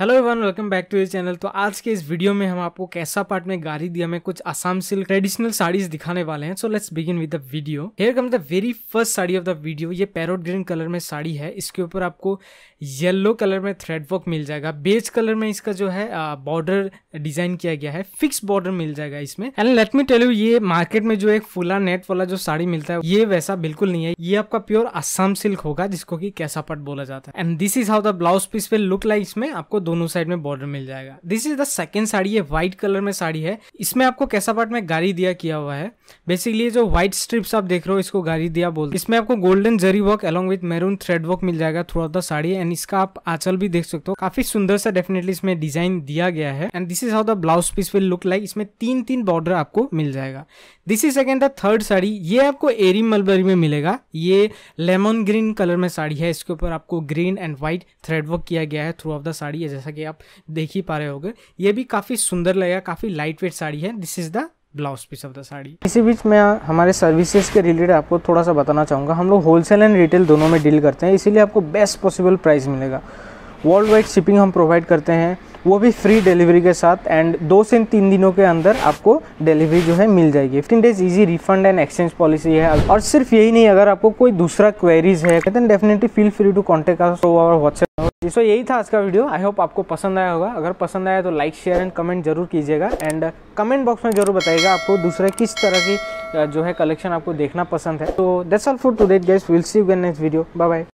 hello everyone welcome back to this channel तो आज के इस वीडियो में हम आपको कैसा पार्ट में गाड़ी दिया में कुछ आसाम सिल्क ट्रेडिशनल साड़ीज दिखाने वाले हैं so let's begin with the video here come the very first sari of the video ये पैरोट ग्रीन कलर में साड़ी है इसके ऊपर आपको येलो कलर में थ्रेड वर्क मिल जाएगा बेज कलर में इसका जो है बॉर्डर डिजाइन किया गया है फिक्स बॉर्डर मिल जाएगा इसमें and let me tell you ये मार्केट में जो एक फुला नेट वाला जो साड़ी मिलता है ये वैसा बिल्कुल नहीं है ये आपका प्योर आसाम सिल्क होगा जिसको की कैसा पार्ट बोला जाता है and this is how the blouse piece will look like इसमें आपको दोनों साइड में बॉर्डर मिल जाएगा this is the second sari ये व्हाइट कलर में साड़ी है इसमें आपको कैसा पार्ट में गाड़ी दिया किया हुआ है बेसिकली जो व्हाइट स्ट्रिप्स आप देख रहे हो इसको गाड़ी दिया बोलते हैं इसमें आपको golden zari work along with maroon thread work मिल जाएगा through of the sari and इसका आप आंचल भी देख सकते हो काफी सुंदर सा डेफिनेटली इसमें डिजाइन दिया गया है and this is how the blouse piece will look like इसमें तीन तीन बॉर्डर आपको मिल जाएगा this is again the third sari ये आपको एरी मलबरी में मिलेगा ये लेमन ग्रीन कलर में साड़ी है इसके ऊपर आपको green and white thread work किया गया है थ्रू ऑफ द साड़ी जैसा कि आप देख ही पा रहे हो ये भी काफ़ी सुंदर लगेगा काफ़ी लाइट वेट साड़ी है this is the blouse piece of the sari इसी बीच मैं हमारे सर्विसेज के रिलेटेड आपको थोड़ा सा बताना चाहूंगा हम लोग होलसेल एंड रिटेल दोनों में डील करते हैं इसीलिए आपको बेस्ट पॉसिबल प्राइस मिलेगा वर्ल्ड वाइड शिपिंग हम प्रोवाइड करते हैं वो भी फ्री डिलीवरी के साथ एंड दो से तीन दिनों के अंदर आपको डिलीवरी जो है मिल जाएगी fifteen days easy refund and exchange policy है और सिर्फ यही नहीं अगर आपको कोई दूसरा क्वेरीज है then definitely feel free to contact our WhatsApp जी सो यही था आज का वीडियो आई होप आपको पसंद आया होगा अगर पसंद आया तो लाइक शेयर एंड कमेंट जरूर कीजिएगा एंड कमेंट बॉक्स में जरूर बताइएगा आपको दूसरे किस तरह की uh, जो है कलेक्शन आपको देखना पसंद है तो that's all for today guys will see you next video bye bye